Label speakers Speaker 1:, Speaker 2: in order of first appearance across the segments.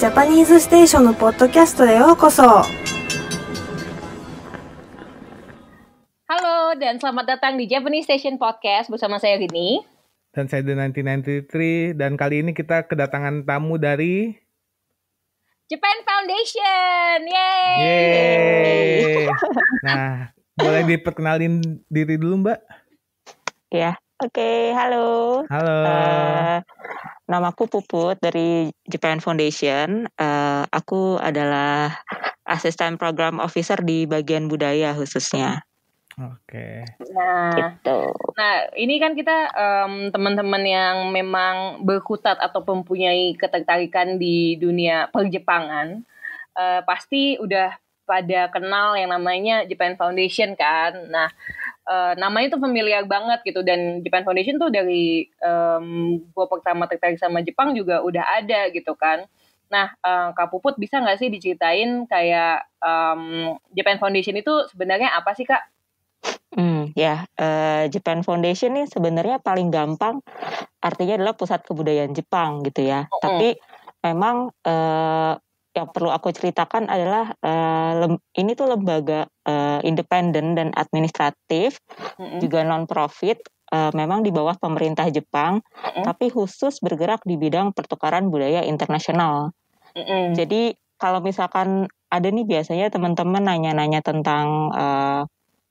Speaker 1: ジャパニーズステーションのポッドキャストへようこそ。Halo dan selamat datang di Japanese Station Podcast bersama saya Rini.
Speaker 2: Dan saya The 1993 dan kali ini kita kedatangan tamu dari
Speaker 1: Japan Foundation.
Speaker 2: Yay. nah, boleh diperkenalin diri dulu, Mbak?
Speaker 3: Ya. Oke, okay, halo. Halo. Uh, Nama aku Puput dari Japan Foundation. Uh, aku adalah asisten program officer di bagian budaya khususnya. Oke. Okay. Nah, gitu.
Speaker 1: nah ini kan kita um, teman-teman yang memang berkutat atau mempunyai ketertarikan di dunia perjepangan, uh, eh, pasti udah pada kenal yang namanya Japan Foundation kan. Nah, uh, namanya tuh familiar banget gitu dan Japan Foundation tuh dari um, gue pertama tertarik sama Jepang juga udah ada gitu kan. Nah, uh, Kak Puput bisa nggak sih diceritain kayak um, Japan Foundation itu sebenarnya apa sih Kak?
Speaker 3: Hmm, ya, uh, Japan Foundation ini sebenarnya paling gampang artinya adalah pusat kebudayaan Jepang gitu ya. Mm -hmm. Tapi memang uh, yang perlu aku ceritakan adalah uh, lem, ini tuh lembaga uh, independen dan administratif mm-hmm. juga non profit uh, eh, memang di bawah pemerintah Jepang mm-hmm. tapi khusus bergerak di bidang pertukaran budaya internasional. Mm-hmm. Jadi kalau misalkan ada nih biasanya teman-teman nanya-nanya tentang uh,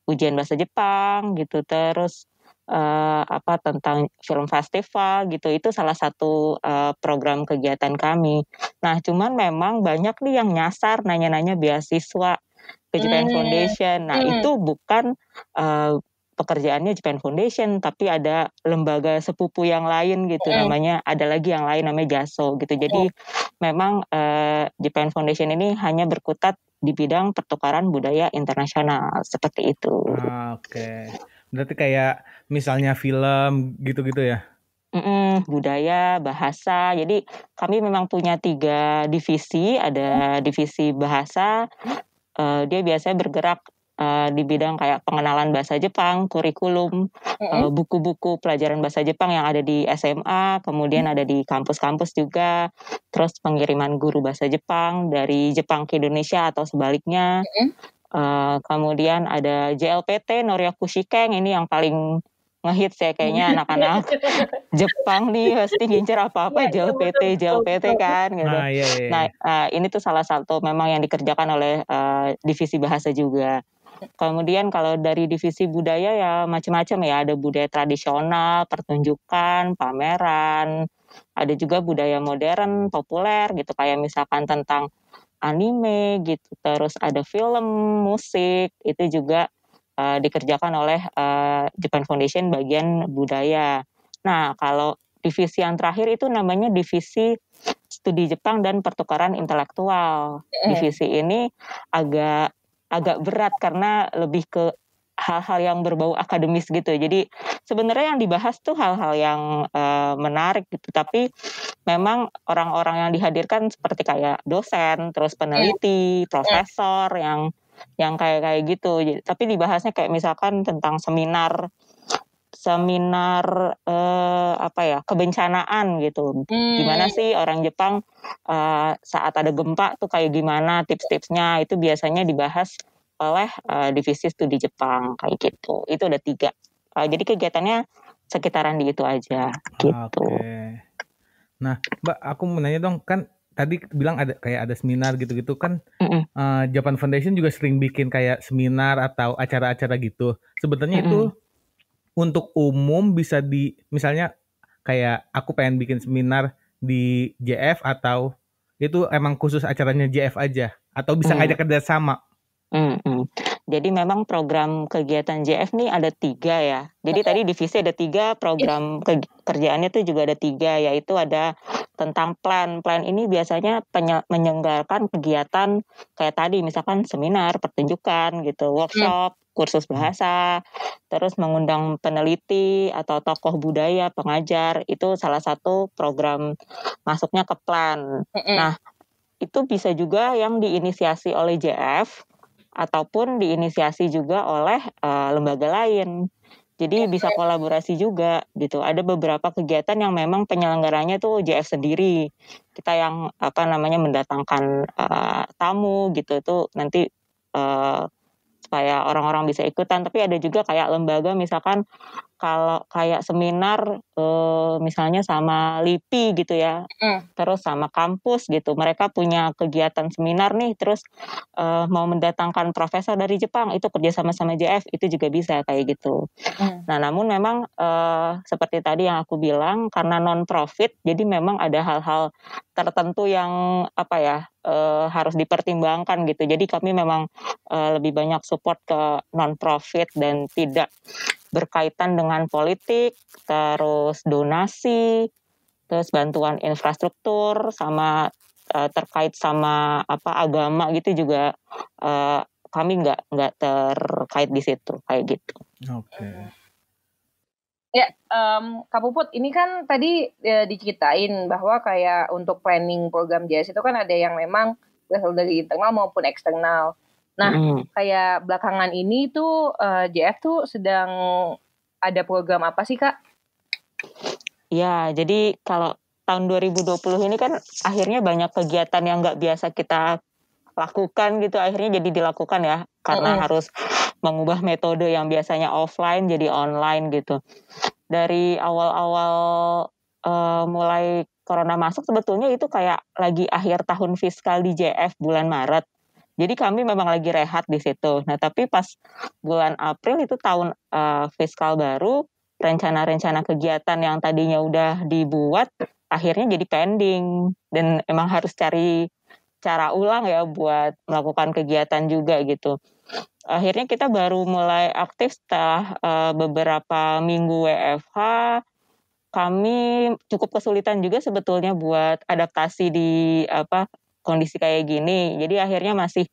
Speaker 3: ujian bahasa Jepang gitu terus uh, apa tentang film festival gitu itu salah satu uh, program kegiatan kami. Nah cuman memang banyak nih yang nyasar nanya-nanya beasiswa ke Japan hmm. Foundation. Nah hmm. itu bukan uh, pekerjaannya Japan Foundation tapi ada lembaga sepupu yang lain gitu mm. namanya ada lagi yang lain namanya JASO gitu jadi mm. memang uh, Japan Foundation ini hanya berkutat di bidang pertukaran budaya internasional seperti itu.
Speaker 2: Ah, oke. Okay. Berarti kayak misalnya film gitu-gitu ya?
Speaker 3: Mm-mm, budaya, bahasa. Jadi kami memang punya tiga divisi. Ada divisi bahasa. Uh, dia biasanya bergerak uh, di bidang kayak pengenalan bahasa Jepang, kurikulum, mm-hmm. uh, buku-buku pelajaran bahasa Jepang yang ada di SMA, kemudian mm-hmm. ada di kampus-kampus juga. Terus pengiriman guru bahasa Jepang dari Jepang ke Indonesia atau sebaliknya. Mm-hmm. Uh, kemudian ada JLPT Norya Kushikeng ini yang paling ngehit ya kayaknya anak-anak Jepang nih pasti ngincer apa-apa iya, iya, JLPT JLPT kan gitu. Nah, iya, nah uh, ini tuh salah satu memang yang dikerjakan oleh uh, divisi bahasa juga. Kemudian kalau dari divisi budaya ya macam-macam ya ada budaya tradisional, pertunjukan, pameran, ada juga budaya modern, populer gitu kayak misalkan tentang anime gitu terus ada film musik itu juga uh, dikerjakan oleh uh, Japan Foundation bagian budaya. Nah kalau divisi yang terakhir itu namanya divisi studi Jepang dan pertukaran intelektual. Divisi ini agak agak berat karena lebih ke hal-hal yang berbau akademis gitu. Jadi sebenarnya yang dibahas tuh hal-hal yang uh, menarik gitu. Tapi memang orang-orang yang dihadirkan seperti kayak dosen, terus peneliti, iya. Iya. profesor yang yang kayak kayak gitu. Jadi, tapi dibahasnya kayak misalkan tentang seminar seminar eh, apa ya kebencanaan gitu. Hmm. Gimana sih orang Jepang eh, saat ada gempa tuh kayak gimana tips-tipsnya itu biasanya dibahas oleh uh, divisi studi Jepang kayak gitu. Itu ada tiga. Uh, jadi kegiatannya sekitaran di itu aja
Speaker 2: gitu. Okay. Nah, Mbak, aku mau nanya dong, kan tadi bilang ada kayak ada seminar gitu-gitu kan mm -mm. Uh, Japan Foundation juga sering bikin kayak seminar atau acara-acara gitu. Sebenarnya mm -mm. itu untuk umum bisa di misalnya kayak aku pengen bikin seminar di JF atau itu emang khusus acaranya JF aja atau bisa mm. ngajak kerjasama
Speaker 3: Mm hmm Jadi memang program kegiatan JF nih ada tiga ya. Jadi tadi divisi ada tiga, program iya. ke kerjaannya tuh juga ada tiga, yaitu ada tentang plan. Plan ini biasanya menyenggarkan kegiatan kayak tadi, misalkan seminar, pertunjukan gitu, hmm. workshop, mm. kursus hmm. bahasa, terus mengundang peneliti atau tokoh budaya, pengajar. Itu salah satu program masuknya ke plan. Mm hmm Nah, itu bisa juga yang diinisiasi oleh JF ataupun diinisiasi juga oleh uh, lembaga lain. Jadi okay. Iya. bisa kolaborasi juga gitu. Ada beberapa kegiatan yang memang penyelenggaranya tuh JF sendiri. Kita yang apa namanya mendatangkan uh, tamu gitu itu nanti uh, supaya orang-orang bisa ikutan tapi ada juga kayak lembaga misalkan kalau kayak seminar eh, misalnya sama LIPI gitu ya mm. terus sama kampus gitu mereka punya kegiatan seminar nih terus eh, mau mendatangkan profesor dari Jepang itu kerjasama sama JF itu juga bisa kayak gitu mm. nah namun memang eh, seperti tadi yang aku bilang karena non profit jadi memang ada hal-hal tertentu yang apa ya uh, harus dipertimbangkan gitu. Jadi kami memang uh, lebih banyak support ke non profit dan tidak berkaitan dengan politik, terus donasi, terus bantuan infrastruktur sama uh, terkait sama apa agama gitu juga uh, kami nggak nggak terkait di situ kayak gitu. Oke. Okay.
Speaker 1: Ya, um, Kak Puput, ini kan tadi ya, diceritain bahwa kayak untuk planning program JS itu kan ada yang memang berasal dari internal maupun eksternal. Nah, mm. kayak belakangan ini tuh uh, e, JF tuh sedang ada program apa sih, Kak?
Speaker 3: Ya, jadi kalau tahun 2020 ini kan akhirnya banyak kegiatan yang nggak biasa kita lakukan gitu, akhirnya jadi dilakukan ya, karena mm -hmm. harus mengubah metode yang biasanya offline jadi online gitu. Dari awal-awal uh, mulai corona masuk sebetulnya itu kayak lagi akhir tahun fiskal di JF bulan Maret. Jadi kami memang lagi rehat di situ. Nah, tapi pas bulan April itu tahun uh, fiskal baru, rencana-rencana kegiatan yang tadinya udah dibuat akhirnya jadi pending dan emang harus cari cara ulang ya buat melakukan kegiatan juga gitu akhirnya kita baru mulai aktif setelah uh, beberapa minggu WFH kami cukup kesulitan juga sebetulnya buat adaptasi di apa kondisi kayak gini jadi akhirnya masih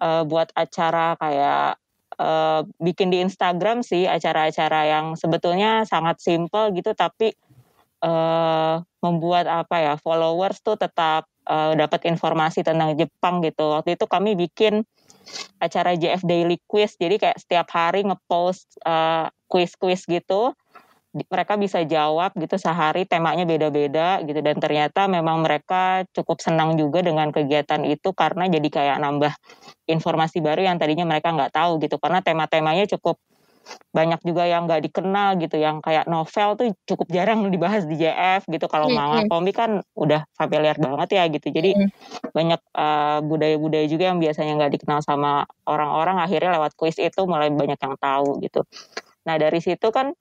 Speaker 3: uh, buat acara kayak uh, bikin di Instagram sih acara-acara yang sebetulnya sangat simple gitu tapi uh, membuat apa ya followers tuh tetap uh, dapat informasi tentang Jepang gitu waktu itu kami bikin acara JF Daily Quiz. Jadi kayak setiap hari ngepost eh, quiz-quiz gitu. Mereka bisa jawab gitu sehari temanya beda-beda gitu dan ternyata memang mereka cukup senang juga dengan kegiatan itu karena jadi kayak nambah informasi baru yang tadinya mereka nggak tahu gitu karena tema-temanya cukup banyak juga yang nggak dikenal gitu yang kayak novel tuh cukup jarang dibahas di JF gitu kalau manga komik kan udah familiar banget ya gitu jadi banyak budaya eh, budaya-budaya juga yang biasanya nggak dikenal sama orang-orang akhirnya lewat kuis itu mulai banyak yang tahu gitu nah dari situ kan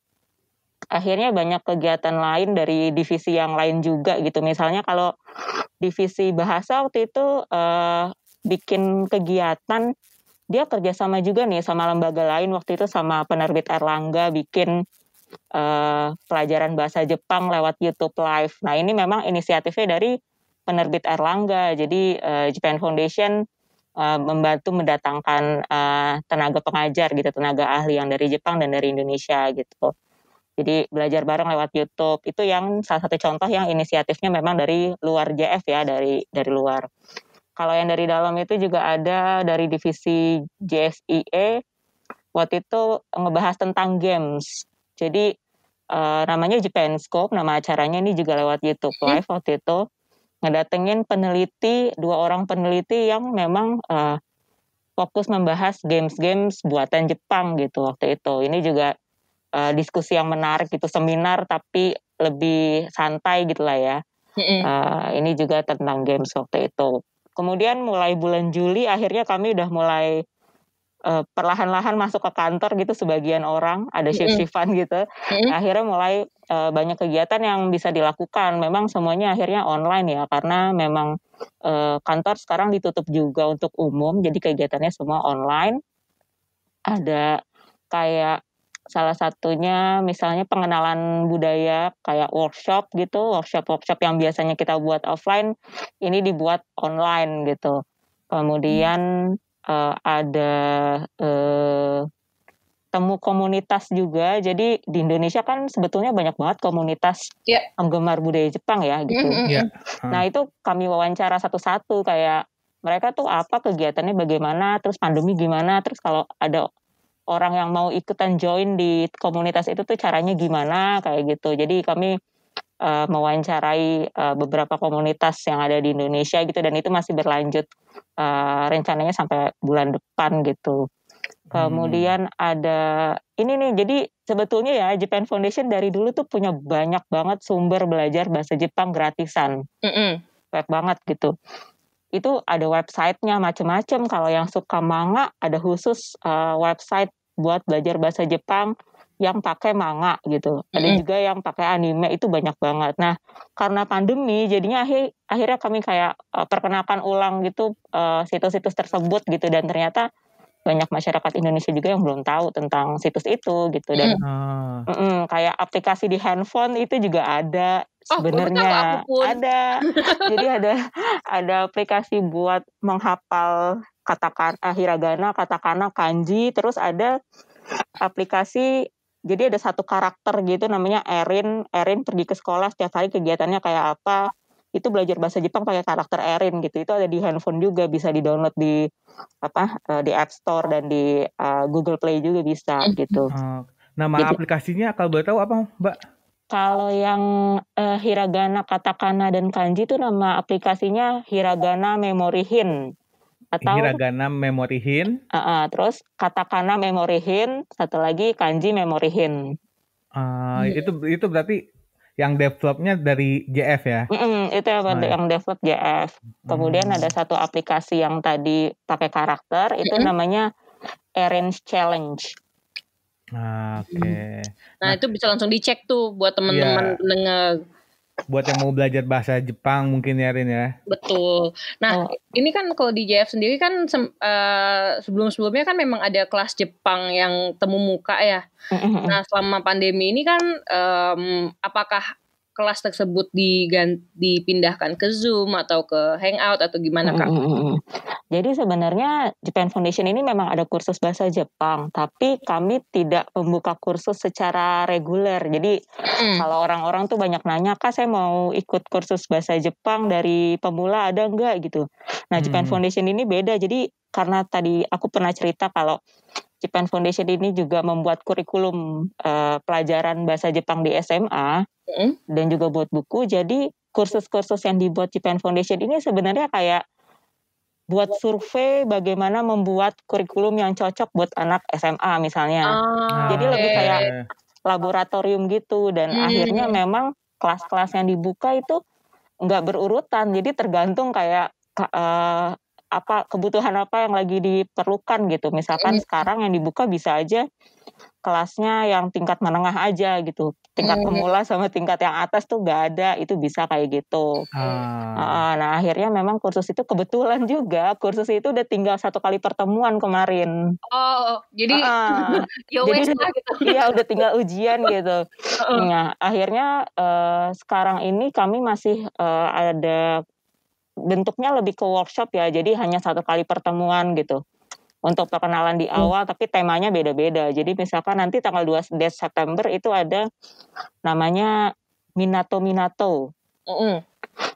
Speaker 3: akhirnya banyak kegiatan lain dari divisi yang lain juga gitu. Misalnya kalau divisi bahasa waktu itu uh, bikin kegiatan dia kerjasama juga nih sama lembaga lain waktu itu sama penerbit Erlangga bikin uh, pelajaran bahasa Jepang lewat YouTube Live. Nah ini memang inisiatifnya dari penerbit Erlangga. Jadi uh, Japan Foundation uh, membantu mendatangkan uh, tenaga pengajar gitu, tenaga ahli yang dari Jepang dan dari Indonesia gitu. Jadi belajar bareng lewat YouTube itu yang salah satu contoh yang inisiatifnya memang dari luar JF ya dari dari luar. Kalau yang dari dalam itu juga ada dari divisi JSIE. Waktu itu ngebahas tentang games. Jadi uh, namanya Japan Scope, nama acaranya ini juga lewat YouTube hmm? Live waktu itu. Ngedatengin peneliti, dua orang peneliti yang memang uh, fokus membahas games-games buatan Jepang gitu waktu itu. Ini juga uh, diskusi yang menarik itu seminar tapi lebih santai gitu lah ya. uh, ini juga tentang games waktu itu. Kemudian mulai bulan Juli akhirnya kami udah mulai uh, perlahan-lahan masuk ke kantor gitu sebagian orang ada shift-shiftan gitu. Akhirnya mulai uh, banyak kegiatan yang bisa dilakukan. Memang semuanya akhirnya online ya karena memang uh, kantor sekarang ditutup juga untuk umum jadi kegiatannya semua online. Ada kayak Salah satunya misalnya pengenalan budaya kayak workshop gitu, workshop-workshop yang biasanya kita buat offline ini dibuat online gitu. Kemudian uh, ada uh, temu komunitas juga. Jadi di Indonesia kan sebetulnya banyak banget komunitas yeah. penggemar budaya Jepang ya gitu. Yeah. Ya, nah, itu kami wawancara satu-satu kayak mereka tuh apa kegiatannya bagaimana, terus pandemi gimana, terus kalau ada orang yang mau ikutan join di komunitas itu tuh caranya gimana kayak gitu. Jadi kami uh, mewawancarai uh, beberapa komunitas yang ada di Indonesia gitu dan itu masih berlanjut uh, rencananya sampai bulan depan gitu. Kemudian hmm. ada ini nih, jadi sebetulnya ya Japan Foundation dari dulu tuh punya banyak banget sumber belajar bahasa Jepang gratisan, mm -mm. banyak banget gitu itu ada websitenya macam-macam kalau yang suka manga ada khusus uh, website buat belajar bahasa Jepang yang pakai manga gitu ada mm -hmm. juga yang pakai anime itu banyak banget nah karena pandemi jadinya akhir akhirnya kami kayak uh, perkenalkan ulang gitu uh, eh, situs -situs tersebut gitu dan ternyata banyak masyarakat Indonesia juga yang belum tahu tentang situs itu gitu dan hmm. mm -mm, kayak aplikasi di handphone itu juga ada oh, sebenarnya oh, ada jadi ada ada aplikasi buat menghafal katakan ah, eh, hiragana katakana kanji terus ada aplikasi jadi ada satu karakter gitu namanya Erin Erin pergi ke sekolah setiap hari kegiatannya kayak apa itu belajar bahasa Jepang pakai karakter Erin gitu itu ada di handphone juga bisa di download di apa eh, di App Store dan di uh, Google Play juga bisa hmm. gitu oh, nama Jadi, aplikasinya kalau boleh tahu apa Mbak kalau yang uh, hiragana katakana dan kanji itu nama aplikasinya hiragana memory memorihin atau hiragana
Speaker 2: memorihin
Speaker 3: uh, uh, terus katakana memorihin satu lagi kanji memorihin uh, ah, hmm. itu
Speaker 2: itu berarti yang developnya dari JF ya? Mm -mm,
Speaker 3: itu yang, oh, ya. develop JF. Hmm. Kemudian hmm. ada satu aplikasi yang tadi pakai karakter, itu mm namanya Arrange Challenge.
Speaker 2: Ah, oke. Okay. Hmm. Nah,
Speaker 3: nah, itu bisa langsung dicek tuh buat teman-teman yeah. Iya
Speaker 2: buat yang mau belajar bahasa Jepang mungkin ya Rin ya.
Speaker 1: Betul. Nah, oh. ini kan kalau di JF sendiri kan uh, sebelum-sebelumnya kan memang ada kelas Jepang yang temu muka ya. Nah, selama pandemi ini kan um, apakah kelas tersebut diganti, dipindahkan ke Zoom atau ke Hangout atau gimana Kak? hmm
Speaker 3: Jadi sebenarnya Japan Foundation ini memang ada kursus bahasa Jepang, tapi kami tidak membuka kursus secara reguler. Jadi hmm. kalau orang-orang tuh banyak nanya, "Kak, saya mau ikut kursus bahasa Jepang dari pemula ada enggak?" gitu. Nah, Japan Foundation ini beda. Jadi karena tadi aku pernah cerita kalau Japan Foundation ini juga membuat kurikulum uh, pelajaran bahasa Jepang di SMA mm. dan juga buat buku. Jadi kursus-kursus yang dibuat Japan Foundation ini sebenarnya kayak buat survei bagaimana membuat kurikulum yang cocok buat anak SMA misalnya. Ah, Jadi okay. lebih kayak laboratorium gitu dan mm. akhirnya memang kelas-kelas yang dibuka itu nggak berurutan. Jadi tergantung kayak uh, apa kebutuhan apa yang lagi diperlukan gitu. Misalkan mm. sekarang yang dibuka bisa aja kelasnya yang tingkat menengah aja gitu. Tingkat mm. pemula sama tingkat yang atas tuh gak ada, itu bisa kayak gitu.
Speaker 2: Uh,
Speaker 3: Nah akhirnya memang kursus itu kebetulan juga kursus itu udah tinggal satu kali pertemuan kemarin.
Speaker 1: Oh jadi uh, ya jadi lah gitu. Iya udah
Speaker 3: tinggal ujian gitu. Nah akhirnya uh, sekarang ini kami masih uh, ada bentuknya lebih ke workshop ya, jadi hanya satu kali pertemuan gitu. Untuk perkenalan di hmm. awal, hmm. tapi temanya beda-beda. Jadi misalkan nanti tanggal 2 September itu ada namanya Minato Minato. Mm.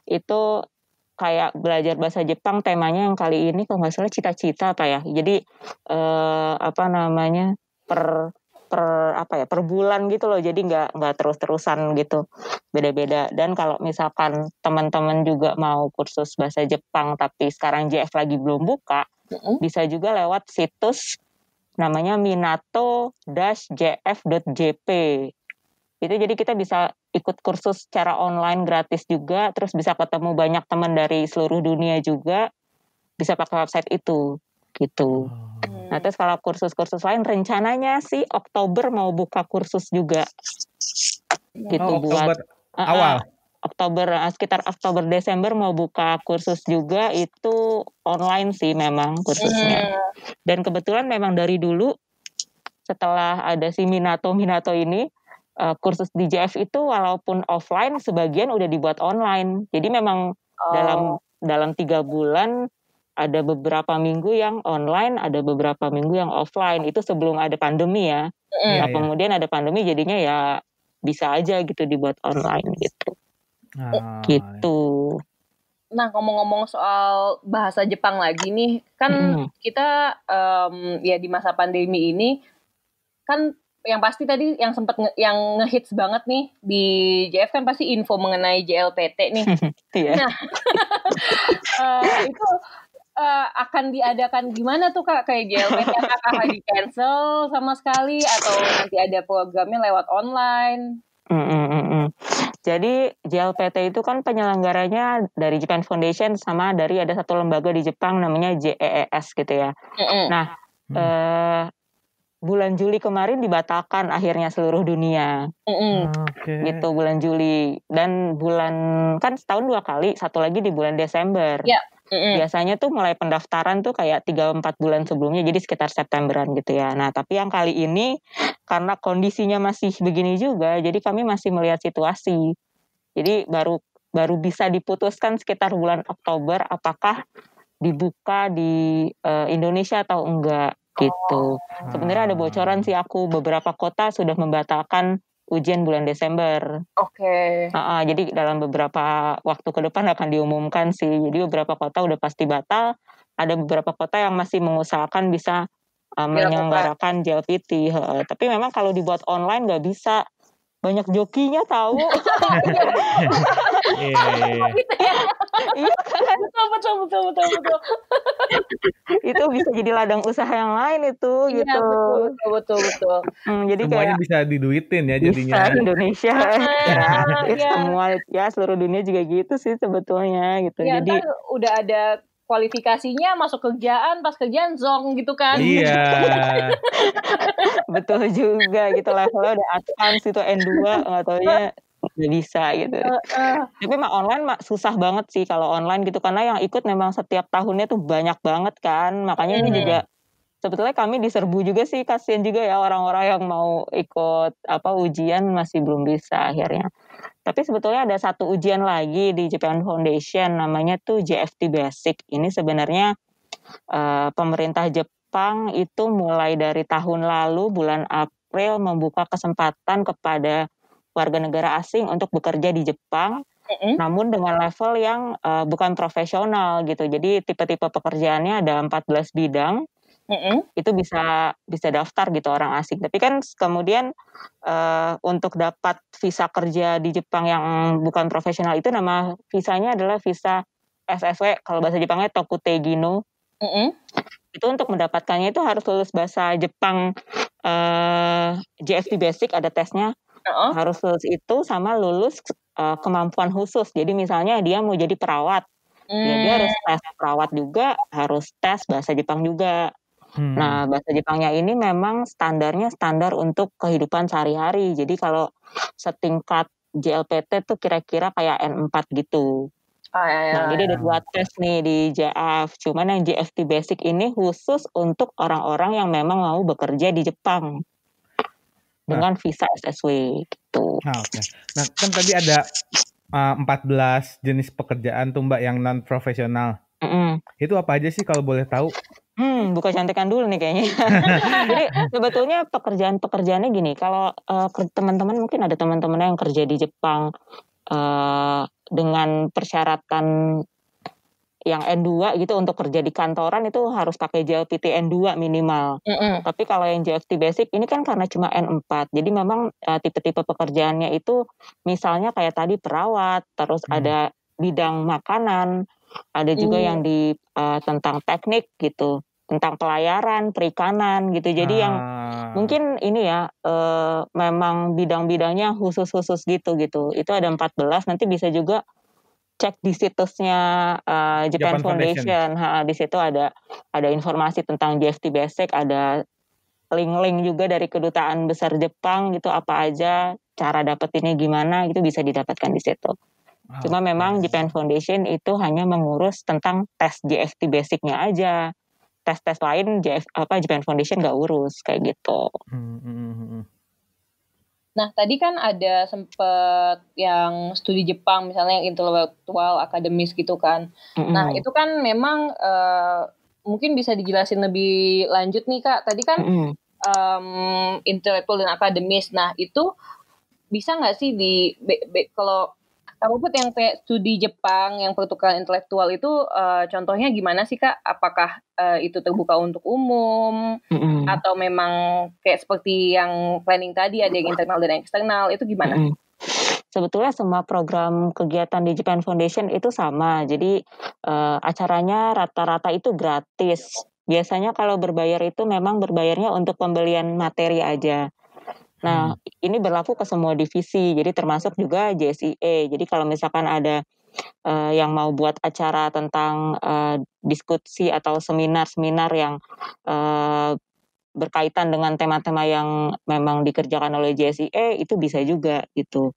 Speaker 3: Itu kayak belajar bahasa Jepang temanya yang kali ini kalau nggak salah cita-cita apa ya. Jadi eh, apa namanya per per apa ya per bulan gitu loh jadi nggak nggak terus terusan gitu beda beda dan kalau misalkan teman teman juga mau kursus bahasa Jepang tapi sekarang JF lagi belum buka mm-hmm. bisa juga lewat situs namanya minato-jf.jp itu jadi kita bisa ikut kursus secara online gratis juga terus bisa ketemu banyak teman dari seluruh dunia juga bisa pakai website itu gitu. Hmm Nah, terus kalau kursus-kursus lain rencananya sih Oktober mau buka kursus juga. Iya. Gitu oh, buat awal. Oktober eh, sekitar Oktober Desember mau buka kursus juga itu online sih memang kursusnya. Hmm. Dan kebetulan memang dari dulu setelah ada si Minato Minato ini uh, kursus DJF itu walaupun offline sebagian udah dibuat online. Jadi memang oh. dalam dalam tiga bulan ada beberapa minggu yang online, ada beberapa minggu yang offline. Itu sebelum ada pandemi ya. Mm. Nah, iya, iya. kemudian ada pandemi jadinya ya bisa aja gitu dibuat online gitu. Ah. Gitu.
Speaker 1: Nah, ngomong-ngomong soal bahasa Jepang lagi nih, kan mm. kita um, ya di masa pandemi ini kan yang pasti tadi yang sempat nge yang ngehits banget nih di JF kan pasti info mengenai JLPT nih. Iya. nah, uh, itu uh, akan diadakan gimana tuh kak kayak GLBT kan, apakah di cancel sama sekali atau nanti ada programnya lewat online?
Speaker 3: Mm -mm -mm. mm. Jadi JLPT itu kan penyelenggaranya dari Japan Foundation sama dari ada satu lembaga di Jepang namanya JEES gitu ya. Mm -mm. Nah, mm. Eh, bulan Juli kemarin dibatalkan akhirnya seluruh dunia. Mm -hmm. Ah, okay. Gitu bulan Juli dan bulan kan setahun dua kali, satu lagi di bulan Desember. Yeah. Mm-hmm. Biasanya tuh mulai pendaftaran tuh kayak tiga empat bulan sebelumnya jadi sekitar Septemberan gitu ya. Nah, tapi yang kali ini karena kondisinya masih begini juga, jadi kami masih melihat situasi. Jadi baru baru bisa diputuskan sekitar bulan Oktober apakah dibuka di uh, Indonesia atau enggak gitu. Oh. Sebenarnya ada bocoran sih aku beberapa kota sudah membatalkan ujian bulan Desember.
Speaker 1: Oke. Okay. Uh,
Speaker 3: uh, jadi dalam beberapa waktu ke depan akan diumumkan sih. Jadi beberapa kota udah pasti batal. Ada beberapa kota yang masih mengusahakan bisa uh, menyelenggarakan JLPT. Uh, tapi memang kalau dibuat online nggak bisa banyak jokinya tahu. Iya. Gitu ya. iya kan? Betul betul betul betul itu bisa jadi ladang usaha yang lain itu iya, gitu. Betul betul betul. Hmm, jadi Semuanya kayak,
Speaker 2: bisa diduitin ya jadinya. Bisa
Speaker 3: Indonesia. ya, iya. ya. Semua ya seluruh dunia juga gitu sih sebetulnya gitu. Ya, jadi
Speaker 1: udah ada kualifikasinya masuk kerjaan pas kerjaan zong gitu kan iya
Speaker 3: betul juga gitu lah kalau udah advance itu N2 nggak taunya nggak bisa gitu. Uh, uh. Tapi mah online mah susah banget sih kalau online gitu karena yang ikut memang setiap tahunnya tuh banyak banget kan. Makanya hmm. ini juga sebetulnya kami diserbu juga sih kasihan juga ya orang-orang yang mau ikut apa ujian masih belum bisa akhirnya. Tapi sebetulnya ada satu ujian lagi di Japan Foundation namanya tuh JFT Basic. Ini sebenarnya uh, pemerintah Jepang itu mulai dari tahun lalu bulan April membuka kesempatan kepada warga negara asing untuk bekerja di Jepang. Mm-hmm. Namun dengan level yang uh, bukan profesional gitu. Jadi tipe-tipe pekerjaannya ada 14 bidang mm-hmm. itu bisa bisa daftar gitu orang asing. Tapi kan kemudian uh, untuk dapat visa kerja di Jepang yang bukan profesional itu nama visanya adalah visa SSW. kalau bahasa Jepangnya Tokutegino. Mm-hmm. Itu untuk mendapatkannya itu harus lulus bahasa Jepang uh, Basic ada tesnya. Uh-huh. Harus lulus itu sama lulus uh, kemampuan khusus. Jadi misalnya dia mau jadi perawat. Hmm. Ya, dia harus hmm. tes perawat juga, harus tes bahasa Jepang juga. Hmm. Nah, bahasa Jepangnya ini memang standarnya standar untuk kehidupan sehari-hari. Jadi kalau setingkat JLPT tuh kira-kira kayak N4 gitu.
Speaker 1: Oh, ya, ya, nah, ya. jadi ada ya. dua
Speaker 3: tes nih di JF. Cuman yang JFT Basic ini khusus untuk orang-orang yang memang mau bekerja di Jepang nah. dengan visa SSW
Speaker 2: gitu. Nah, okay. nah kan tadi ada uh, ah, 14 jenis pekerjaan tuh Mbak yang non profesional. Mm -hmm. Itu apa aja sih kalau boleh tahu?
Speaker 3: Hmm, buka cantikan dulu nih kayaknya. Jadi sebetulnya pekerjaan-pekerjaannya gini, kalau, uh, teman-teman mungkin ada teman-teman yang kerja di Jepang, uh, dengan persyaratan yang N2 gitu untuk kerja di kantoran itu harus pakai JLPT N2 minimal. -hmm. Tapi kalau yang JFT Basic ini kan karena cuma N4. Jadi memang, tipe eh, tipe-tipe pekerjaannya itu misalnya kayak tadi perawat, terus mm. ada bidang makanan, ada juga hmm. yang di uh, tentang teknik gitu tentang pelayaran perikanan gitu jadi ah. yang mungkin ini ya uh, memang bidang-bidangnya khusus-khusus gitu gitu itu ada 14 nanti bisa juga cek di situsnya uh, Japan, Japan Foundation, Foundation. Ha, di situ ada ada informasi tentang GFT Basic ada link-link juga dari kedutaan besar Jepang gitu apa aja cara dapetinnya gimana gitu bisa didapatkan di situ Cuma oh, memang Japan Foundation itu hanya mengurus tentang tes JFT basicnya aja. Tes-tes lain JF, apa Japan Foundation nggak urus kayak gitu. Hmm, hmm, hmm,
Speaker 1: nah, tadi kan ada sempet yang studi Jepang misalnya yang intelektual, akademis gitu kan. Mm-hmm. Nah, itu kan memang uh, mungkin bisa dijelasin lebih lanjut nih Kak. Tadi kan mm-hmm. um, intelektual dan akademis. Nah, itu bisa nggak sih di be, be, kalau Kak Puput yang kayak studi Jepang yang pertukaran intelektual itu uh, contohnya gimana sih Kak? Apakah uh, itu terbuka untuk umum mm-hmm. atau memang kayak seperti yang planning tadi ada yang internal dan eksternal
Speaker 3: itu gimana? Mm-hmm. Sebetulnya semua program kegiatan di Japan Foundation itu sama. Jadi uh, acaranya rata-rata itu gratis. Biasanya kalau berbayar itu memang berbayarnya untuk pembelian materi aja. Nah, hmm. ini berlaku ke semua divisi, jadi termasuk juga JSIE. Jadi kalau misalkan ada uh, yang mau buat acara tentang uh, diskusi atau seminar-seminar yang uh, berkaitan dengan tema-tema yang memang dikerjakan oleh JSIE itu bisa juga gitu.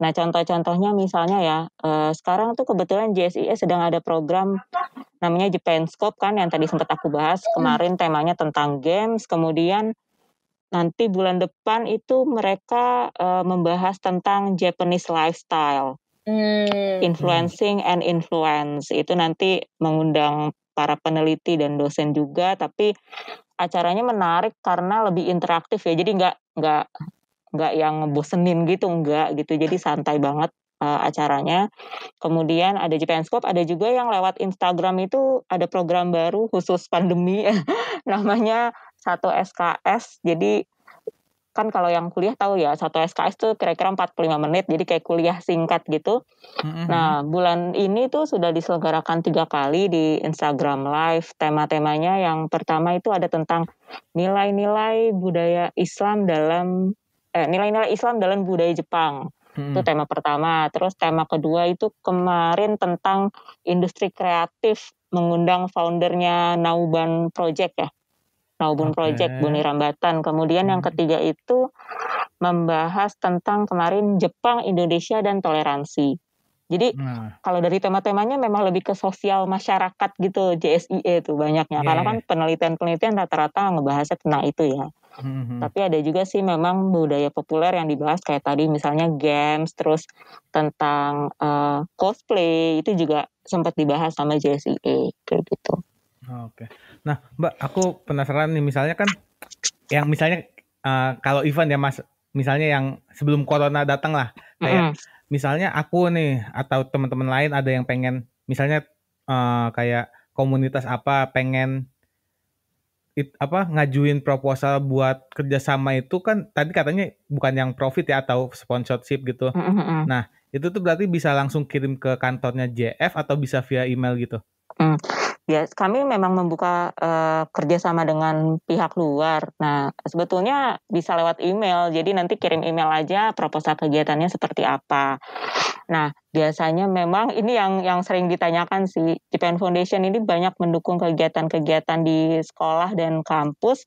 Speaker 3: Nah contoh-contohnya misalnya ya uh, sekarang tuh kebetulan JSIE sedang ada program namanya Japan Scope kan yang tadi sempat aku bahas hmm. kemarin temanya tentang games kemudian Nanti bulan depan itu mereka uh, membahas tentang Japanese lifestyle.
Speaker 1: Hmm. Influencing
Speaker 3: and influence. Itu nanti mengundang para peneliti dan dosen juga, tapi acaranya menarik karena lebih interaktif ya. Jadi nggak nggak nggak yang ngebosenin gitu nggak gitu. Jadi santai banget uh, acaranya. Kemudian ada Japan Scope, ada juga yang lewat Instagram itu ada program baru khusus pandemi namanya satu SKS jadi kan kalau yang kuliah tahu ya satu SKS tuh kira-kira 45 menit jadi kayak kuliah singkat gitu. Mm-hmm. Nah bulan ini tuh sudah diselenggarakan tiga kali di Instagram Live tema-temanya yang pertama itu ada tentang nilai-nilai budaya Islam dalam eh, nilai-nilai Islam dalam budaya Jepang hmm itu tema pertama. Terus tema kedua itu kemarin tentang industri kreatif mengundang foundernya Nauban Project ya maupun okay. project Buni Rambatan. Kemudian yang hmm. ketiga itu membahas tentang kemarin Jepang, Indonesia dan toleransi. Jadi nah. kalau dari tema-temanya memang lebih ke sosial masyarakat gitu JSIE itu banyaknya yeah. karena iya. kan penelitian-penelitian rata-rata ngebahasnya tentang itu ya. Mm-hmm. Tapi ada juga sih memang budaya populer yang dibahas kayak tadi misalnya games terus tentang uh, cosplay itu juga sempat dibahas sama JSIE kayak gitu.
Speaker 2: Oke. Okay. Nah, Mbak, aku penasaran nih misalnya kan yang misalnya uh, kalau event ya Mas, misalnya yang sebelum corona datang lah kayak mm. misalnya aku nih atau teman-teman lain ada yang pengen misalnya uh, kayak komunitas apa pengen it, apa ngajuin proposal buat kerjasama itu kan tadi katanya bukan yang profit ya atau sponsorship gitu. Mm-hmm. Nah itu tuh berarti bisa langsung kirim ke kantornya JF atau bisa via email gitu. Mm
Speaker 3: ya kami memang membuka uh, eh, kerjasama dengan pihak luar. Nah sebetulnya bisa lewat email, jadi nanti kirim email aja proposal kegiatannya seperti apa. Nah biasanya memang ini yang yang sering ditanyakan sih, Japan Foundation ini banyak mendukung kegiatan-kegiatan di sekolah dan kampus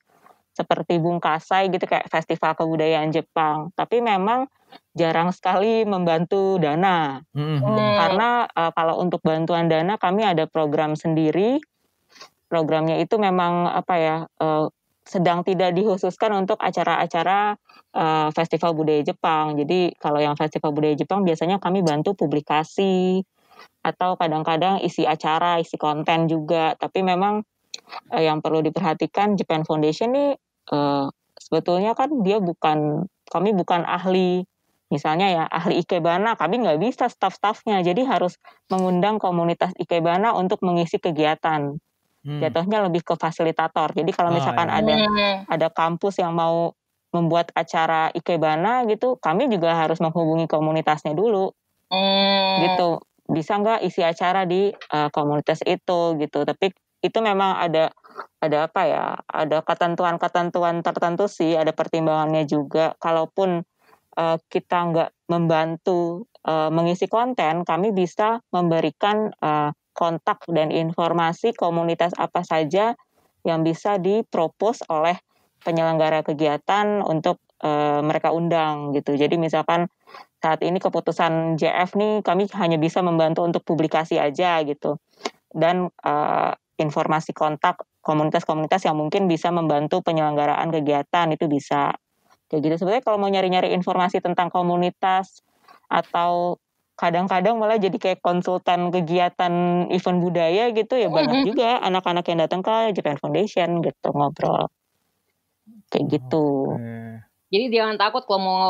Speaker 3: seperti Bung Kasai gitu kayak festival kebudayaan Jepang. Tapi memang jarang sekali membantu dana.
Speaker 2: Hmm. Karena
Speaker 3: uh, kalau untuk bantuan dana kami ada program sendiri. Programnya itu memang apa ya uh, sedang tidak dikhususkan untuk acara-acara uh, festival budaya Jepang. Jadi kalau yang festival budaya Jepang biasanya kami bantu publikasi atau kadang-kadang isi acara, isi konten juga. Tapi memang uh, yang perlu diperhatikan Japan Foundation ini uh, eh, sebetulnya kan dia bukan kami bukan ahli misalnya ya ahli ikebana kami nggak bisa staff-staffnya jadi harus mengundang komunitas ikebana untuk mengisi kegiatan hmm. jatuhnya lebih ke fasilitator jadi kalau oh, misalkan iya. ada iya. ada kampus yang mau membuat acara ikebana gitu kami juga harus menghubungi komunitasnya dulu
Speaker 1: hmm. gitu
Speaker 3: bisa nggak isi acara di uh, komunitas itu gitu tapi itu memang ada ada apa ya ada ketentuan-ketentuan tertentu sih ada pertimbangannya juga kalaupun uh, kita nggak membantu uh, mengisi konten kami bisa memberikan uh, kontak dan informasi komunitas apa saja yang bisa dipropos oleh penyelenggara kegiatan untuk e, mereka undang gitu jadi misalkan saat ini keputusan JF nih kami hanya bisa membantu untuk publikasi aja gitu dan e, informasi kontak komunitas-komunitas yang mungkin bisa membantu penyelenggaraan kegiatan itu bisa kayak gitu sebenarnya kalau mau nyari-nyari informasi tentang komunitas atau kadang-kadang malah jadi kayak konsultan kegiatan event budaya gitu ya banyak juga anak-anak yang datang ke Japan Foundation gitu ngobrol kayak gitu. Okay.
Speaker 1: Jadi jangan takut kalau mau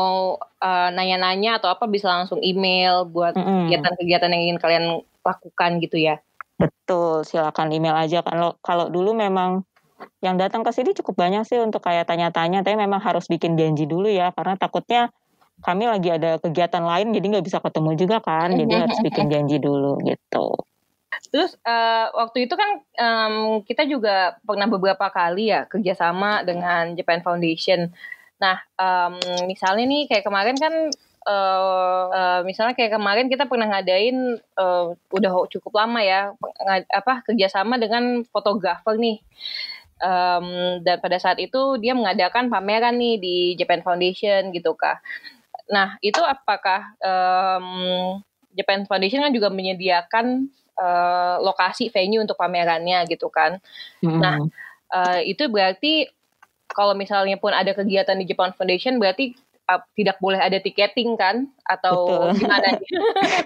Speaker 1: nanya eh, nanya-nanya atau apa bisa langsung email buat mm-hmm. kegiatan-kegiatan yang ingin kalian lakukan gitu
Speaker 3: ya. Betul, silakan email aja. kan lo kalau dulu memang yang datang ke sini cukup banyak sih untuk kayak tanya-tanya, tapi memang harus bikin janji dulu ya, karena takutnya kami lagi ada kegiatan lain, jadi nggak bisa ketemu juga kan, jadi mhm, harus mhm, bikin mhm. janji dulu gitu.
Speaker 1: Terus uh, waktu itu kan um, kita juga pernah beberapa kali ya kerjasama dengan Japan Foundation. Nah, um, misalnya nih kayak kemarin kan uh, uh, misalnya kayak kemarin kita pernah ngadain uh, udah cukup lama ya apa kerjasama dengan fotografer nih um, dan pada saat itu dia mengadakan pameran nih di Japan Foundation gitu kak nah itu apakah um, Japan Foundation kan juga menyediakan uh, lokasi venue untuk pamerannya gitu kan hmm. nah uh, itu berarti kalau misalnya pun ada kegiatan di Japan Foundation berarti tidak boleh ada tiketing kan atau gimana?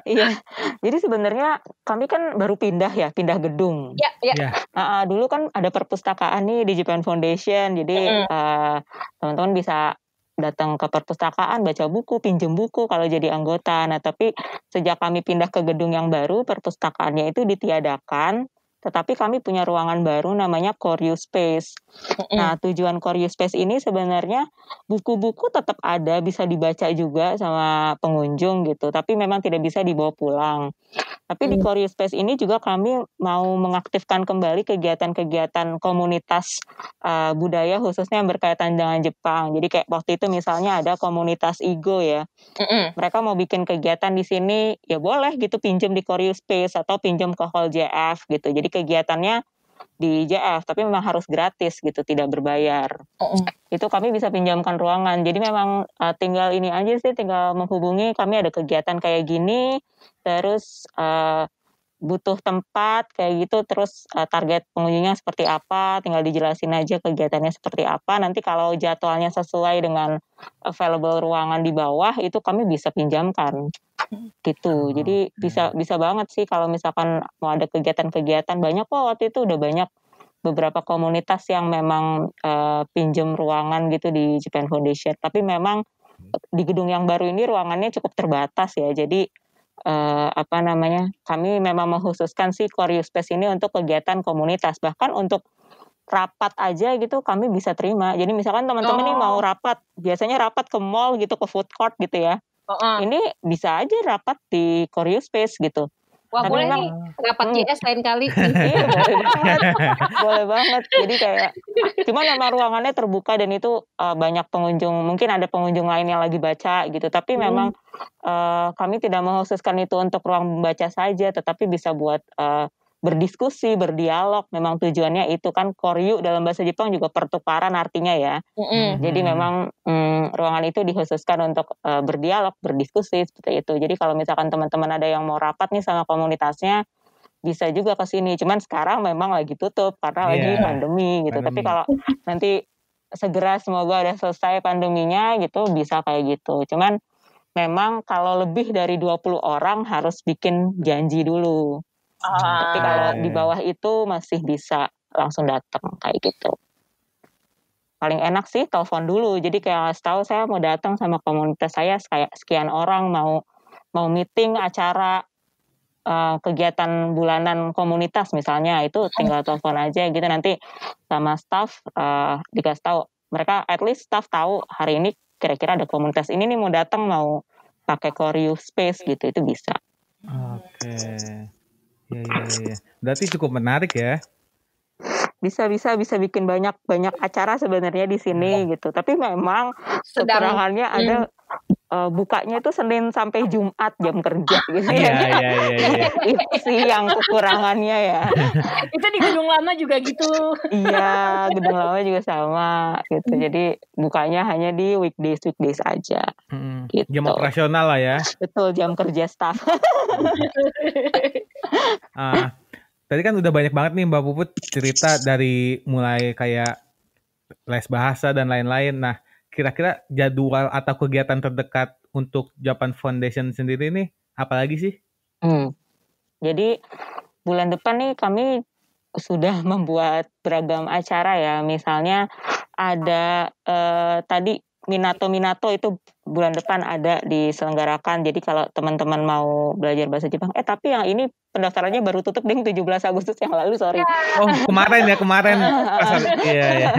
Speaker 3: iya. Jadi sebenarnya kami kan baru pindah ya, pindah gedung. Iya, iya. Ya. Uh, dulu kan ada perpustakaan nih di Japan Foundation. Jadi mm. uh, teman-teman bisa datang ke perpustakaan, baca buku, pinjem buku kalau jadi anggota. Nah, tapi sejak kami pindah ke gedung yang baru, perpustakaannya itu ditiadakan tetapi kami punya ruangan baru namanya Koryu Space. Nah, tujuan Koryu Space ini sebenarnya buku-buku tetap ada bisa dibaca juga sama pengunjung gitu, tapi memang tidak bisa dibawa pulang. Tapi di hmm. Career Space ini juga kami mau mengaktifkan kembali kegiatan-kegiatan komunitas uh, budaya khususnya yang berkaitan dengan Jepang. Jadi kayak waktu itu misalnya ada komunitas Igo ya. mm Mereka mau bikin kegiatan di sini ya boleh gitu pinjam di Career Space atau pinjam ke Hall JF gitu. Jadi kegiatannya di JF tapi memang harus gratis gitu tidak berbayar uh -uh. itu kami bisa pinjamkan ruangan jadi memang uh, tinggal ini aja sih tinggal menghubungi kami ada kegiatan kayak gini terus uh, butuh tempat kayak gitu terus uh, target pengunjungnya seperti apa tinggal dijelasin aja kegiatannya seperti apa nanti kalau jadwalnya sesuai dengan available ruangan di bawah itu kami bisa pinjamkan gitu. Hmm, Jadi hmm. bisa bisa banget sih kalau misalkan mau ada kegiatan-kegiatan banyak kok waktu itu udah banyak beberapa komunitas yang memang uh, eh, pinjem ruangan gitu di Japan Foundation. Tapi memang hmm. di gedung yang baru ini ruangannya cukup terbatas ya. Jadi uh, apa namanya? Kami memang menghususkan si Koreus Space ini untuk kegiatan komunitas. Bahkan untuk rapat aja gitu kami bisa terima. Jadi misalkan teman-teman oh. ini mau rapat, biasanya rapat ke mall gitu, ke food court gitu ya. Uh-uh. Ini bisa aja rapat di Korea Space gitu. Wah Karena boleh memang, nih rapat hmm. CS lain kali. iya boleh banget, Jadi kayak cuma nama ruangannya terbuka dan itu uh, banyak pengunjung. Mungkin ada pengunjung lain yang lagi baca gitu. Tapi hmm. memang uh, kami tidak menghususkan itu untuk ruang membaca saja, tetapi bisa buat uh, berdiskusi, berdialog. Memang tujuannya itu kan koryu dalam bahasa Jepang juga pertukaran artinya ya. Mm-hmm. Jadi memang mm, ruangan itu dikhususkan untuk uh, berdialog, berdiskusi seperti itu. Jadi kalau misalkan teman-teman ada yang mau rapat nih sama komunitasnya, bisa juga ke sini. Cuman sekarang memang lagi tutup karena yeah. lagi iya, pandemi gitu. Pandemi. Tapi kalau nanti segera semoga udah selesai pandeminya gitu bisa kayak gitu. Cuman memang kalau lebih dari 20 orang harus bikin janji dulu. Nah, ah. Tapi kalau di bawah itu masih bisa langsung datang kayak gitu. Paling enak sih telepon dulu. Jadi kayak tahu saya mau datang sama komunitas saya kayak sekian orang mau mau meeting acara eh, kegiatan bulanan komunitas misalnya itu tinggal telepon aja gitu nanti sama staff uh, dikasih tahu mereka at least staff tahu hari ini kira-kira ada komunitas ini nih mau datang mau pakai koryu Space gitu itu bisa.
Speaker 2: Oke. Okay. Iya iya iya. Berarti cukup menarik ya
Speaker 3: bisa bisa bisa bikin banyak banyak acara sebenarnya di sini ya. gitu tapi memang kekurangannya hmm. ada uh, bukanya itu Senin sampai Jumat jam kerja gitu ya, ya, ya, ya, ya. itu sih yang kekurangannya ya itu di gedung lama juga gitu iya gedung lama juga sama gitu hmm. jadi bukanya hanya di weekdays weekdays aja hmm. gitu. jam
Speaker 2: operasional lah ya
Speaker 3: betul jam kerja staff
Speaker 2: ah Tadi kan udah banyak banget nih Mbak Puput cerita dari mulai kayak les bahasa dan lain-lain. Nah, kira-kira jadwal atau kegiatan terdekat untuk Japan Foundation sendiri nih apalagi sih? Hmm.
Speaker 3: Jadi bulan depan nih kami sudah membuat beragam acara ya. Misalnya ada eh, tadi Minato Minato itu bulan depan ada diselenggarakan. Jadi kalau teman-teman mau belajar bahasa Jepang, eh tapi yang ini pendaftarannya baru tutup deh 17 Agustus yang lalu sorry. Iya. Oh kemarin
Speaker 2: ya kemarin. Iya iya.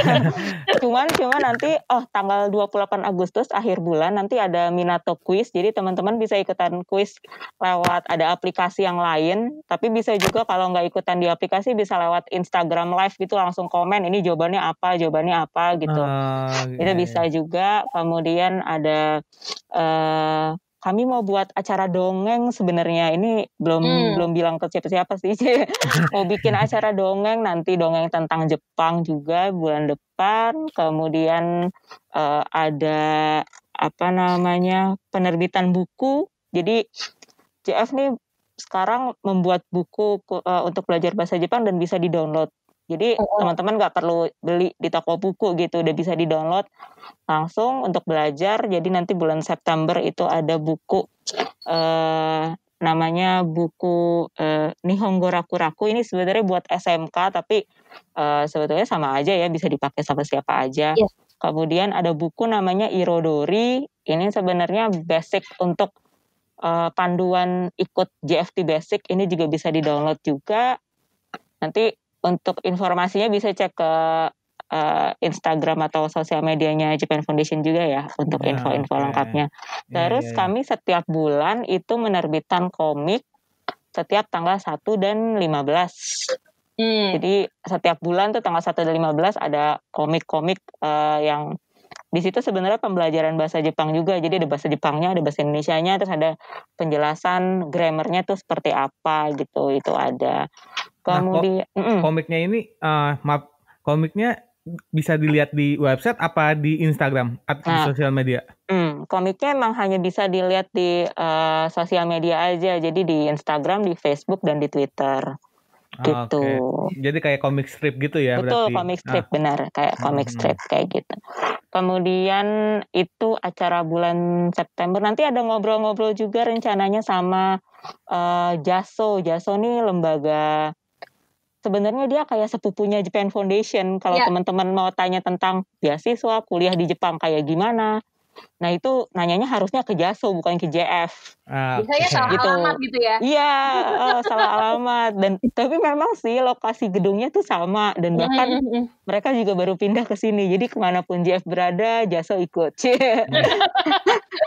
Speaker 3: cuman cuman nanti oh tanggal 28 Agustus akhir bulan nanti ada Minato Quiz jadi teman-teman bisa ikutan quiz lewat ada aplikasi yang lain tapi bisa juga kalau nggak ikutan di aplikasi bisa lewat Instagram Live gitu langsung komen ini jawabannya apa jawabannya apa gitu. Oh, itu iya, bisa iya. juga kemudian ada uh, kami mau buat acara dongeng sebenarnya ini belum hmm. belum bilang ke siapa-siapa sih mau bikin acara dongeng nanti dongeng tentang Jepang juga bulan depan kemudian uh, ada apa namanya penerbitan buku jadi JF nih sekarang membuat buku uh, untuk belajar bahasa Jepang dan bisa di-download jadi teman-teman nggak perlu beli di toko buku gitu, udah bisa di-download langsung untuk belajar. Jadi nanti bulan September itu ada buku eh, namanya buku eh, Nihongo Raku-Raku. Ini sebenarnya buat SMK tapi eh, sebetulnya sama aja ya, bisa dipakai sama siapa aja. Yeah. Kemudian ada buku namanya Irodori. Ini sebenarnya basic untuk eh, panduan ikut JFT Basic. Ini juga bisa di-download juga nanti untuk informasinya bisa cek ke uh, Instagram atau sosial medianya Japan Foundation juga ya untuk ya, info-info okay. lengkapnya. Iya, Terus yeah, yeah. kami setiap bulan itu menerbitkan komik setiap tanggal 1 dan 15. Hmm. Jadi setiap bulan tuh tanggal 1 dan 15 ada komik-komik uh, yang di situ sebenarnya pembelajaran bahasa Jepang juga. Jadi ada bahasa Jepangnya, ada bahasa Indonesia nya terus ada penjelasan grammarnya tuh seperti apa gitu. Itu ada. Nah, Kemudian
Speaker 2: nah, mm -mm. komiknya ini uh, maaf, komiknya bisa dilihat di website apa di Instagram atau nah, di sosial media?
Speaker 3: Mm, komiknya emang hanya bisa dilihat di uh, sosial media aja. Jadi di Instagram, di Facebook dan di Twitter.
Speaker 2: Ah, gitu. Okay. Jadi kayak komik strip gitu ya Betul, berarti. komik ah. strip ah. benar, kayak komik hmm. strip
Speaker 3: kayak gitu. Kemudian itu acara bulan September nanti ada ngobrol-ngobrol juga rencananya sama uh, Jaso. Jaso nih lembaga sebenarnya dia kayak sepupunya Japan Foundation kalau yeah. teman-teman mau tanya tentang beasiswa kuliah di Jepang kayak gimana Nah itu nanyanya harusnya ke Jaso bukan ke JF. Ah, Biasanya salah gitu. alamat gitu ya? Iya uh, salah alamat dan tapi memang sih lokasi gedungnya tuh sama dan hmm, bahkan hmm, hmm. mereka juga baru pindah ke sini jadi kemanapun JF berada Jaso ikut.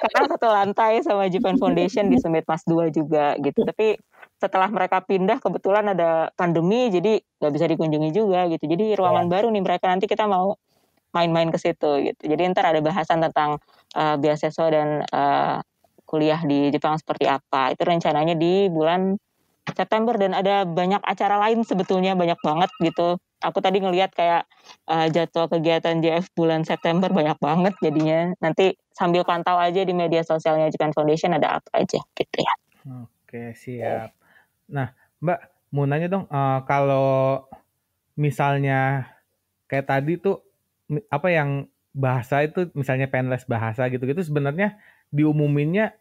Speaker 3: Karena satu lantai sama Japan Foundation di Summit Mas 2 juga gitu tapi setelah mereka pindah kebetulan ada pandemi jadi nggak bisa dikunjungi juga gitu jadi ruangan oh. baru nih mereka nanti kita mau main-main ke situ gitu. Jadi ntar ada bahasan tentang uh, beasiswa dan uh, kuliah di Jepang seperti apa. Itu rencananya di bulan September dan ada banyak acara lain sebetulnya banyak banget gitu. Aku tadi ngelihat kayak uh, jadwal kegiatan JF bulan September banyak banget jadinya nanti sambil pantau aja di media sosialnya Japan Foundation ada apa aja gitu ya.
Speaker 2: Oke siap. Nah Mbak mau nanya dong uh, kalau misalnya kayak tadi tuh apa yang bahasa itu misalnya penles bahasa gitu-gitu sebenarnya diumuminnya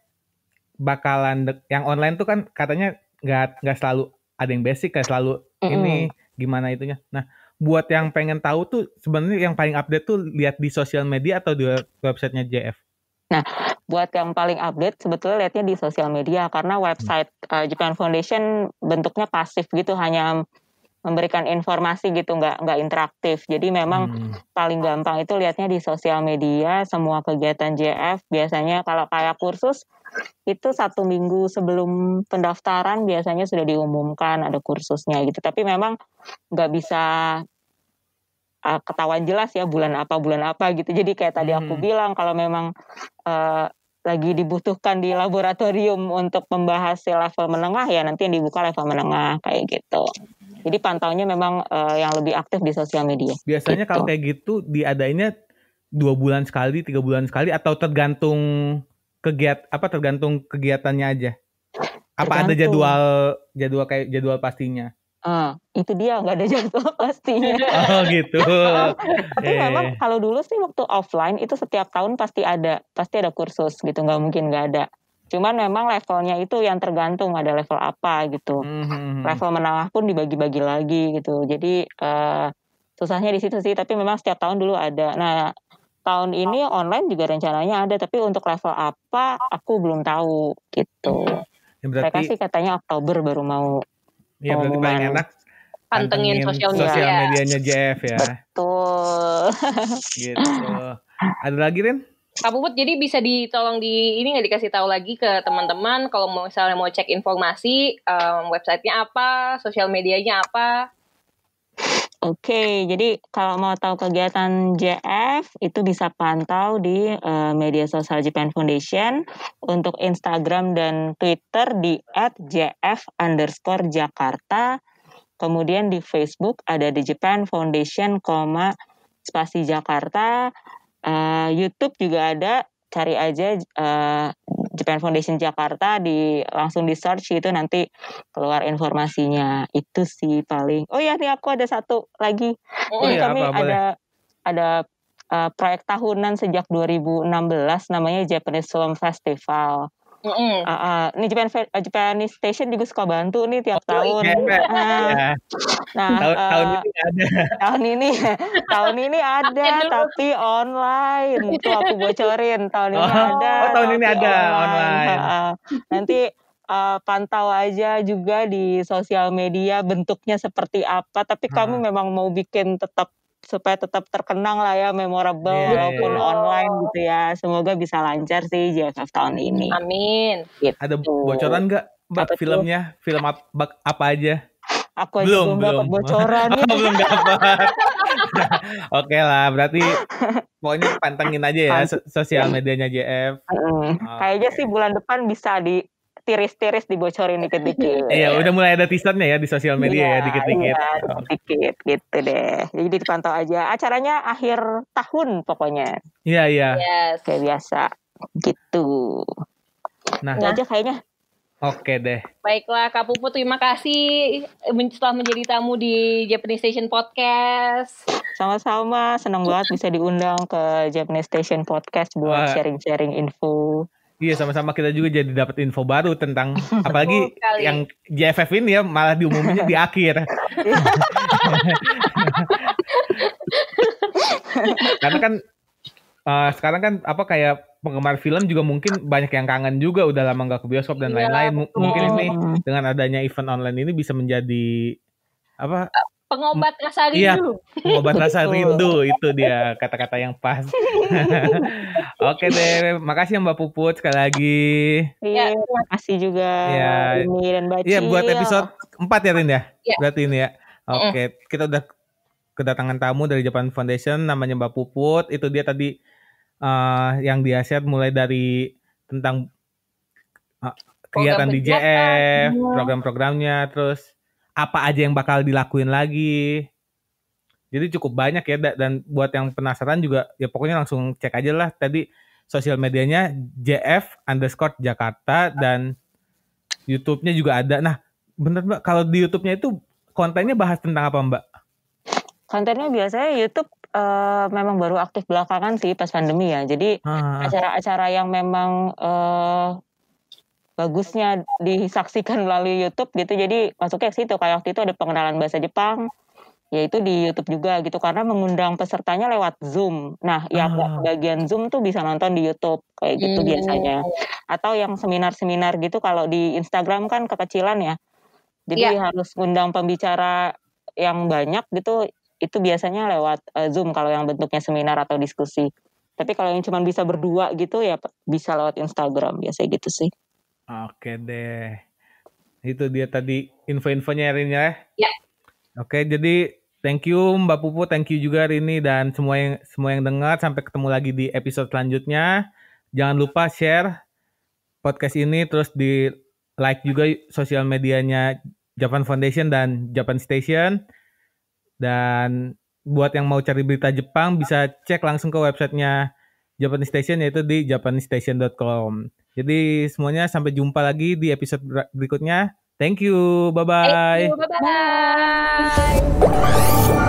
Speaker 2: bakalan de- yang online tuh kan katanya nggak nggak selalu ada yang basic kayak selalu mm ini gimana itunya. Nah, buat yang pengen tahu tuh sebenarnya yang paling update tuh lihat di sosial media atau di websitenya JF.
Speaker 3: Nah, buat yang paling update sebetulnya lihatnya di sosial media karena website hmm. uh, Japan Foundation bentuknya pasif gitu hanya memberikan informasi gitu nggak nggak interaktif jadi memang hmm. paling gampang itu lihatnya di sosial media semua kegiatan JF biasanya kalau kayak kursus itu satu minggu sebelum pendaftaran biasanya sudah diumumkan ada kursusnya gitu tapi memang nggak bisa uh, ketahuan jelas ya bulan apa bulan apa gitu jadi kayak tadi hmm. aku bilang kalau memang uh, lagi dibutuhkan di laboratorium untuk membahas level menengah ya nanti yang dibuka level menengah kayak gitu. Jadi pantaunya memang uh, yang lebih aktif di sosial media.
Speaker 2: Biasanya gitu. kalau kayak gitu diadainnya dua bulan sekali, tiga bulan sekali, atau tergantung kegiat apa tergantung kegiatannya aja. Apa ada jadwal jadwal kayak jadwal pastinya?
Speaker 3: Uh, itu dia nggak ada jadwal pastinya. Oh
Speaker 2: gitu. Tapi eh. memang iya.
Speaker 3: kalau dulu sih waktu offline itu setiap tahun pasti ada pasti ada kursus gitu nggak mungkin nggak ada. Cuman memang levelnya itu yang tergantung ada level apa gitu. Mm-hmm. Level menengah pun dibagi-bagi lagi gitu. Jadi uh, susahnya di situ sih. Tapi memang setiap tahun dulu ada. Nah tahun ini online juga rencananya ada. Tapi untuk level apa aku belum tahu gitu. Ya, berarti, Mereka sih katanya Oktober baru mau.
Speaker 1: Iya berarti paling enak pantengin sosial media. Sosial medianya Jeff ya. Betul.
Speaker 2: gitu. Ada lagi Rin?
Speaker 1: Pak Puput jadi bisa ditolong di ini nggak dikasih tahu lagi ke teman-teman kalau misalnya mau cek informasi um, websitenya apa, sosial medianya apa.
Speaker 3: Oke, okay, jadi kalau mau tahu kegiatan JF itu bisa pantau di uh, media sosial Japan Foundation untuk Instagram dan Twitter di @jf_jakarta Kemudian di Facebook ada di Japan Foundation, spasi Jakarta uh, YouTube juga ada cari aja uh, Japan Foundation Jakarta di langsung di search itu nanti keluar informasinya itu sih paling oh ya nih aku ada satu lagi oh, jadi iya, kami apa, ada boleh. ada uh, proyek tahunan sejak 2016 namanya Japanese Film Festival Mm -hmm. uh, uh. Nih Japan eh, Japanese Station juga suka bantu nih tiap oh, iya. tahun. Iya, uh, ya. Nah, eh, tahun, uh, tahun ini ada. Tahun ini tahun ini ada tapi online. Itu aku bocorin tahun oh, ini ada. Oh, tahun ini ada online. online. Uh, nanti uh, pantau aja juga di sosial media bentuknya seperti apa. Tapi hmm. kami memang mau bikin tetap supaya tetap terkenang lah ya memorable yeah, walaupun iya. online gitu ya. Semoga bisa lancar sih JFF tahun ini. Amin.
Speaker 2: Gitu. Ada bocoran gak Mbak apa filmnya? Tuh? Film apa, apa aja?
Speaker 3: Aku belum, aja belum bocoran. oh, belum dapat. Oke
Speaker 2: okay lah, berarti pokoknya pantengin aja ya sosial medianya JF. Mm. Okay.
Speaker 3: Kayaknya sih bulan depan bisa di tiris-tiris dibocorin dikit-dikit. Iya,
Speaker 2: udah mulai ada teasernya ya di sosial media ya, iya, ya dikit-dikit. Iya,
Speaker 3: dikit-dikit gitu deh. Jadi dipantau aja. Acaranya akhir tahun pokoknya.
Speaker 2: Iya, iya. Yes. Kayak biasa gitu. Nah, nah aja kayaknya. Oke deh.
Speaker 3: Baiklah Kak Puput, terima kasih
Speaker 1: setelah menjadi tamu di Japanese Station Podcast.
Speaker 3: Sama-sama, senang banget bisa diundang ke Japanese Station Podcast buat sharing-sharing info. Iya sama-sama
Speaker 2: kita juga jadi dapat info baru tentang apalagi yang JFF ini ya malah diumuminnya di akhir. Karena kan uh, sekarang kan apa kayak penggemar film juga mungkin banyak yang kangen juga udah lama nggak ke bioskop dan iya, lain-lain. Ya, lain -lain. mungkin ini dengan adanya event online ini bisa menjadi apa
Speaker 1: pengobat rasa iya, rindu. Iya, pengobat rasa rindu
Speaker 2: itu dia kata-kata yang pas. Oke deh, makasih ya Mbak Puput sekali lagi.
Speaker 3: Iya, iya terima kasih juga ya. dan Iya, buat episode
Speaker 2: 4 ya Rin ya? ya. Berarti ini ya. Oke, Mm. kita udah kedatangan tamu dari Japan Foundation namanya Mbak Puput. Itu dia tadi uh, yang dia share mulai dari tentang uh, kegiatan Program di JF, iya. program-programnya, terus apa aja yang bakal dilakuin lagi. Jadi cukup banyak ya dan buat yang penasaran juga ya pokoknya langsung cek aja lah tadi sosial medianya JF underscore Jakarta dan YouTube-nya juga ada. Nah bener mbak kalau di YouTube-nya itu kontennya bahas tentang apa mbak?
Speaker 3: Kontennya biasanya YouTube uh, memang baru aktif belakangan sih pas pandemi ya. Jadi ah, ah. acara-acara yang memang uh, bagusnya disaksikan melalui YouTube gitu. Jadi masuknya ke situ. Kayak waktu itu ada pengenalan bahasa Jepang, yaitu di YouTube juga gitu karena mengundang pesertanya lewat Zoom. Nah, yang ah. bagian Zoom tuh bisa nonton di YouTube kayak gitu hmm. biasanya. Atau yang seminar-seminar gitu kalau di Instagram kan kekecilan ya. Jadi yeah. harus undang pembicara yang banyak gitu itu biasanya lewat uh, Zoom kalau yang bentuknya seminar atau diskusi. Tapi kalau yang cuma bisa berdua gitu ya bisa lewat Instagram biasanya gitu sih.
Speaker 2: Oke deh. Itu dia tadi info-infonya Rini ya. Ya. Oke, jadi thank you Mbak Pupu, thank you juga Rini dan semua yang semua yang dengar sampai ketemu lagi di episode selanjutnya. Jangan lupa share podcast ini terus di like juga sosial medianya Japan Foundation dan Japan Station. Dan buat yang mau cari berita Jepang bisa cek langsung ke websitenya Japan Station yaitu di japanstation.com. Jadi semuanya sampai jumpa lagi di episode berikutnya. Thank you. Bye-bye. Thank
Speaker 1: you. Bye-bye.